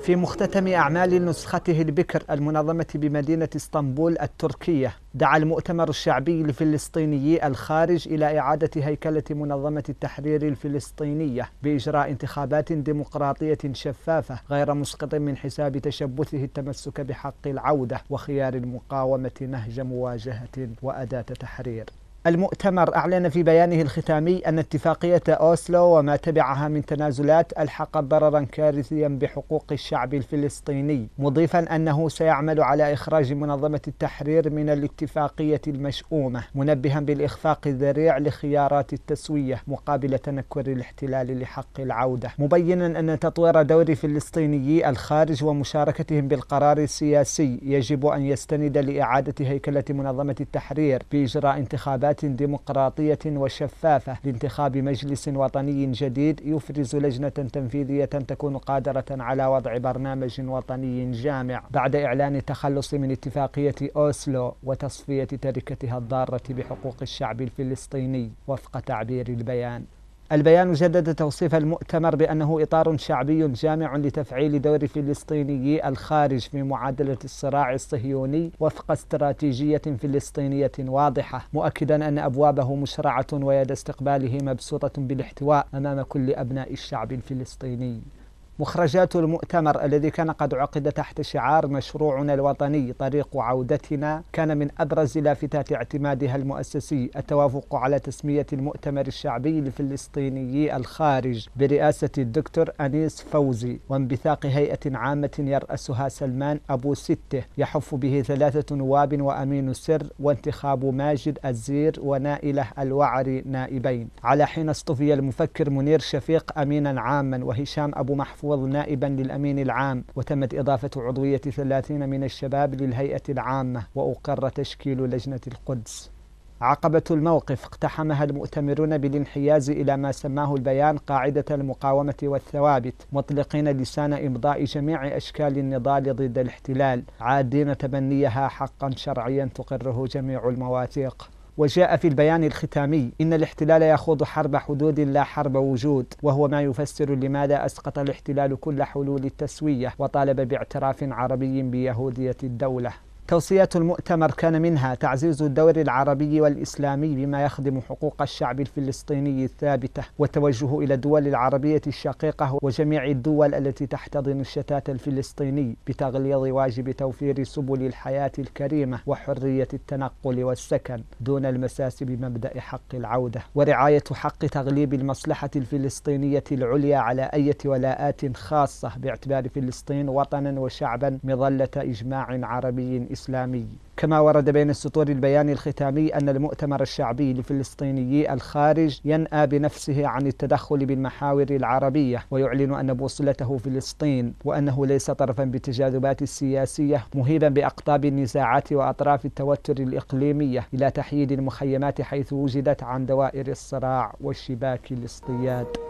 في مختتم أعمال نسخته البكر المنظمة بمدينة اسطنبول التركية دعا المؤتمر الشعبي الفلسطيني الخارج إلى إعادة هيكلة منظمة التحرير الفلسطينية بإجراء انتخابات ديمقراطية شفافة غير مسقط من حساب تشبثه التمسك بحق العودة وخيار المقاومة نهج مواجهة وأداة تحرير المؤتمر أعلن في بيانه الختامي أن اتفاقية أوسلو وما تبعها من تنازلات ألحق ضررا كارثيا بحقوق الشعب الفلسطيني مضيفا أنه سيعمل على إخراج منظمة التحرير من الاتفاقية المشؤومة منبها بالإخفاق الذريع لخيارات التسوية مقابل تنكر الاحتلال لحق العودة مبينا أن تطوير دور فلسطيني الخارج ومشاركتهم بالقرار السياسي يجب أن يستند لإعادة هيكلة منظمة التحرير بإجراء انتخابات ديمقراطية وشفافة لانتخاب مجلس وطني جديد يفرز لجنة تنفيذية تكون قادرة على وضع برنامج وطني جامع بعد إعلان التخلص من اتفاقية أوسلو وتصفية تركتها الضارة بحقوق الشعب الفلسطيني وفق تعبير البيان البيان جدد توصيف المؤتمر بأنه إطار شعبي جامع لتفعيل دور فلسطيني الخارج في معادلة الصراع الصهيوني وفق استراتيجية فلسطينية واضحة مؤكدا أن أبوابه مشرعة ويد استقباله مبسوطة بالاحتواء أمام كل أبناء الشعب الفلسطيني مخرجات المؤتمر الذي كان قد عقد تحت شعار مشروعنا الوطني طريق عودتنا كان من ابرز لافتات اعتمادها المؤسسي التوافق على تسميه المؤتمر الشعبي لفلسطيني الخارج برئاسه الدكتور انيس فوزي وانبثاق هيئه عامه يراسها سلمان ابو سته يحف به ثلاثه نواب وامين سر وانتخاب ماجد الزير ونائله الوعري نائبين على حين اصطفي المفكر منير شفيق امينا عاما وهشام ابو محفوظ المفوض نائبا للأمين العام وتمت إضافة عضوية ثلاثين من الشباب للهيئة العامة وأقر تشكيل لجنة القدس عقبة الموقف اقتحمها المؤتمرون بالانحياز إلى ما سماه البيان قاعدة المقاومة والثوابت مطلقين لسان إمضاء جميع أشكال النضال ضد الاحتلال عادين تبنيها حقا شرعيا تقره جميع المواثيق وجاء في البيان الختامي إن الاحتلال يخوض حرب حدود لا حرب وجود وهو ما يفسر لماذا أسقط الاحتلال كل حلول التسوية وطالب باعتراف عربي بيهودية الدولة توصيات المؤتمر كان منها تعزيز الدور العربي والإسلامي بما يخدم حقوق الشعب الفلسطيني الثابتة وتوجه إلى الدول العربية الشقيقة وجميع الدول التي تحتضن الشتات الفلسطيني بتغليظ واجب توفير سبل الحياة الكريمة وحرية التنقل والسكن دون المساس بمبدأ حق العودة ورعاية حق تغليب المصلحة الفلسطينية العليا على أي ولاءات خاصة باعتبار فلسطين وطنا وشعبا مظلة إجماع عربي الإسلامي كما ورد بين السطور البيان الختامي أن المؤتمر الشعبي لفلسطيني الخارج ينأى بنفسه عن التدخل بالمحاور العربية ويعلن أن بوصلته فلسطين وأنه ليس طرفا بالتجاذبات السياسية مهيبا بأقطاب النزاعات وأطراف التوتر الإقليمية إلى تحييد المخيمات حيث وجدت عن دوائر الصراع والشباك الاصطياد